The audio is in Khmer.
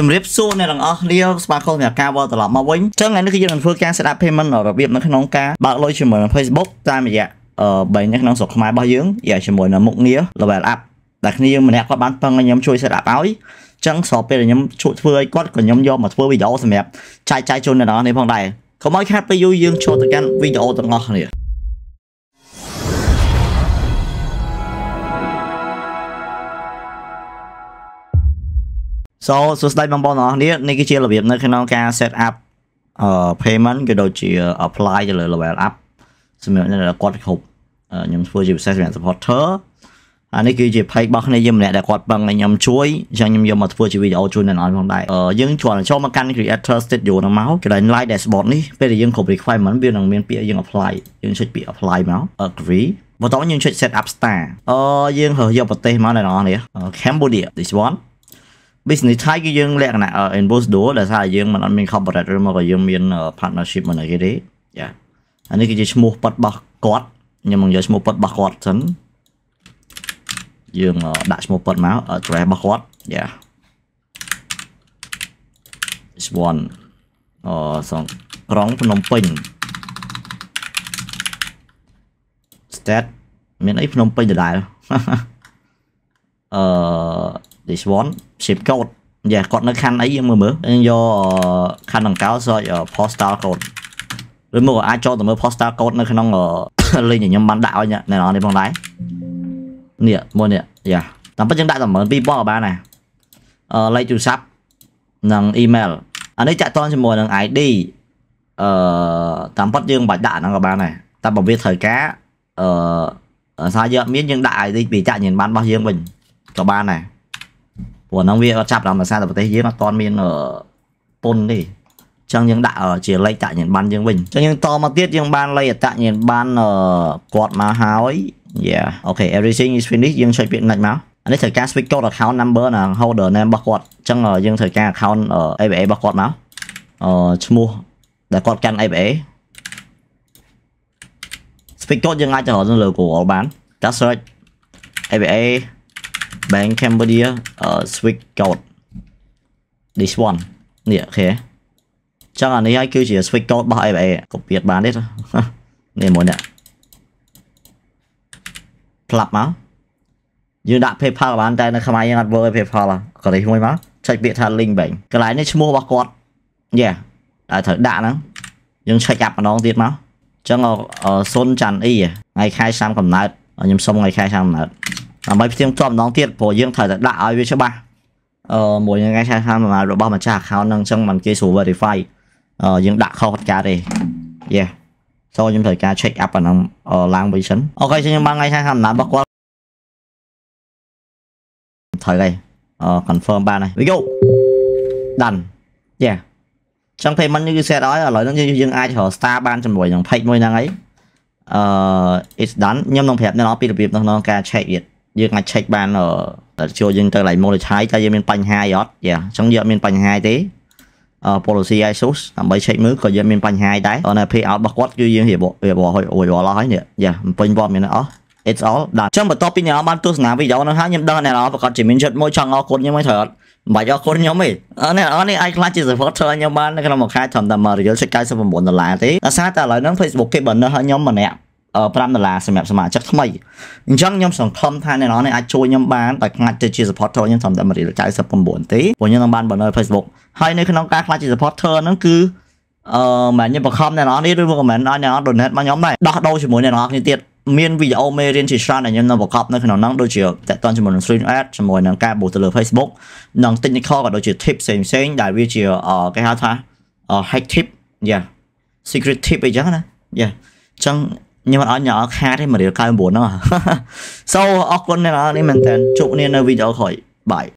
ជំរាបសួរអ្នកទាំងអស់គ្នាស្វាគមន៍សម្រាប់ការវត្តត្រឡប់មកវិញអញ្ចឹងថ្ងៃនេះគឺយើងនឹងធ្វើការស្ដាប់ payment របៀបនៅក្នុងការបើកលុយជាមួយនឹង Facebook តាមរយៈអឺ3នៅក្នុងស្រុកខ្មែររបស់យើងយកជាមួយនឹងមុខងារ level up តែគ្នាយើងម្នាក់គាត់បានពឹងឲ្យខ្ញុំជួយស្ដាប់ឲ្យចឹងស្របពេលខ្ញុំជួយធ្វើឲ្យគាត់ក៏ខ្ញុំយកមកធ្វើវីដេអូសម្រាប់ចែកចាយជូនអ្នកនរនេះផងដែរកុំឲ្យខាតពេលយូរយើងចូលទៅកាន់វីដេអូទាំងអស់គ្នា So សួស្តីបងប្អូនទាំងអស់គ្នានេះគឺជារបៀបនៅក្នុងការ set up អឺ payment ក៏ដូចជា apply ទៅលើ level up សម្រាប់អ្នកដែលគាត់គ្រប់ខ្ញុំធ្វើជាពិសេសសម្រាប់ supporter អានេះគឺជា page របស់គ្នាយើងម្នាក់ដែលគាត់ពឹងឲ្យខ្ញុំជួយអញ្ចឹងខ្ញុំយកមកធ្វើជាវីដេអូជួយអ្នកនរផងដែរយើងចូលចូលមកកាន់ creator studio ហ្នឹងមកគេដល់ like dashboard នេះពេលដែលយើងគ្រប់ requirement វានឹងមានពាក្យយើង apply យើងចុចពាក្យ apply មក agree បន្តយើងចុច set up star អឺយើងរើសយកប្រទេសមកអ្នកនរនេះ Cambodia this one business ថៃគឺយើងលក្ខណៈ investor ដែលថាយើងមិនអត់មាន corporate ឬមកក៏យើងមាន partnership មួយណាគេទេចាអានេះគឺជាឈ្មោះប៉ាត់របស់គាត់ខ្ញុំនឹងយកឈ្មោះប៉ាត់របស់គាត់សិនយើងដាក់ឈ្មោះប៉ាត់មក address របស់គាត់យ៉ា this one អសងក្រុងភ្នំពេញ stat មានអីភ្នំពេញដដែលអឺ this one ship code យ៉ាគាត់នៅខណ្ឌអីយើងមើលមើលយើងយកខណ្ឌដង្កោសរច postal code ឬមកអាចចូលទៅមើល postal code នៅក្នុងលេងខ្ញុំបានដាក់ឲ្យអ្នកនរនេះផងដែរនេះមួយនេះយ៉ាតាមពិតយើងដាក់តែ12000ក៏បានដែរអឺលេខទូរស័ព្ទនិង email អានេះចាក់តនជាមួយនឹង ID អឺតាមពិតយើងបាច់ដាក់ហ្នឹងក៏បានដែរតែបើវាត្រូវការអឺសារយើងមានយើងដាក់ ID ពីចាក់ញៀនបានរបស់យើងវិញក៏បានដែរព្រោះហ្នឹងវាចាប់ដល់ភាសាប្រទេសយើងអត់ទាន់មានពុនទេចឹងយើងដាក់ជាលេខតញ្ញាប័ណ្ណយើងវិញចឹងយើងតមកទៀតយើងបានលេខតញ្ញាប័ណ្ណគាត់មកហើយ yeah okay everything is finished យើងចុចពាក្យ next មកអានេះត្រូវការ switch code account number និង holder name របស់គាត់ចឹងយើងត្រូវការ account ABA របស់គាត់មកអឺឈ្មោះដែលគាត់កាន់ ABA switch code យើងអាចទៅរកនៅលើ Google បានតែ search ABA Bank Cambodia uh, Swift code this one នេះអូខេចឹងអានេះហើយគឺជា switch code របស់ FA កូពីបានទេនេះមួយនេះផ្លាប់មកយើងដាក់ PayPal បានតែនៅខ្មែរយើងអត់ធ្វើឲ្យ PayPal ក៏នេះមួយមកចុចពាក្យថា link bank កន្លែងនេះឈ្មោះរបស់គាត់យ៉ាតែត្រូវដាក់ហ្នឹងយើងឆែកអាប់ម្ដងទៀតមកចឹងសុនចាន់អ៊ីថ្ងៃខែឆ្នាំកំណើតខ្ញុំសុំថ្ងៃខែឆ្នាំកំណើតដើម្បីផ្ទៀងផ្ទាត់ម្ដងទៀតព្រោះយើងត្រូវតែដាក់ឲ្យវាច្បាស់អឺមួយថ្ងៃឆាថារបស់ម្ចាស់ account ហ្នឹងអញ្ចឹងมันគេស្រួល verify អឺយើងដាក់ខុសកាទេ Yeah ចូលខ្ញុំត្រូវការ check up អាហ្នឹងឡើងវិញសិនអូខេខ្ញុំបានថ្ងៃឆាដំណើររបស់គាត់ត្រូវហើយអឺ confirm បានហើយ we go done yeah ចឹង payment គឺ set ឲ្យឥឡូវហ្នឹងយើងអាចរក star បានជាមួយនឹង page មួយហ្នឹងហើយអឺ it's done ខ្ញុំនឹងប្រាប់អ្នកនរពីរបៀបនៅក្នុងការ check ទៀតយើងអាច check បានចូលយើងទៅកន្លែង monitor តើយើងមានបញ្ហាអត់យ៉ាអញ្ចឹងយើងអត់មានបញ្ហាទេ policy ISUS ដើម្បី check មើលក៏យើងមានបញ្ហាដែរនៅ payout របស់គាត់គឺយើងរៀបរៀបរួចរួចរាល់ហើយនេះយ៉ាមិនពេញវត្តមានអស់ it's all ដល់អញ្ចឹងបន្តពីអ្នកបានទស្សនាវីដេអូនោះហើយខ្ញុំដឹងអ្នកនរប្រកាសជាមានចិត្តមួយចង់អរគុណខ្ញុំហើយត្រូវអត់មិនបាច់អរគុណខ្ញុំទេអរអ្នកនរនេះអាចខ្លះជា supporter ខ្ញុំបាននៅក្នុងមួយខែត្រឹមតែ1រៀល79ដុល្លារទេដោយសារតែឥឡូវហ្នឹង Facebook គេបណ្ដឹងឲ្យខ្ញុំម្នាក់5ដុល្លារសម្រាប់សមាជិកថ្មីអញ្ចឹងខ្ញុំសង្ឃឹមថាអ្នកនរនេះអាចជួយខ្ញុំបានដោយខ្លាចទៅជា supporter ខ្ញុំត្រឹមតែមួយរៀល99ទេព្រោះខ្ញុំនឹងបានបណ្ដោយ Facebook ហើយនៅក្នុងការខ្លាចជា supporter ហ្នឹងគឺអឺមិនខ្ញុំបង្ខំអ្នកនរនេះឬក៏មិនឲ្យអ្នកនរ donate មកខ្ញុំដែរដោះដូរជាមួយអ្នកនរគ្នាទៀតមានវីដេអូមេរៀនជាច្រើនដែលខ្ញុំនៅបង្កប់នៅក្នុងហ្នឹងដូចជាតកតនជាមួយនឹង stream ad ជាមួយនឹងការបូកទៅលើ Facebook និង technical ក៏ដូចជា tip ផ្សេងផ្សេងដែលវាជាគេហៅថា hack tip យ៉ា secret tip អីចឹងណាយ៉ាអញ្ចឹងខ្ញុំអត់ញ៉ាំខាតទេមួយរៀល99ហ្នឹងសូអរគុណអ្នកនរនេះមែនតើជួបគ្នានៅវីដេអូក្រោយបាយ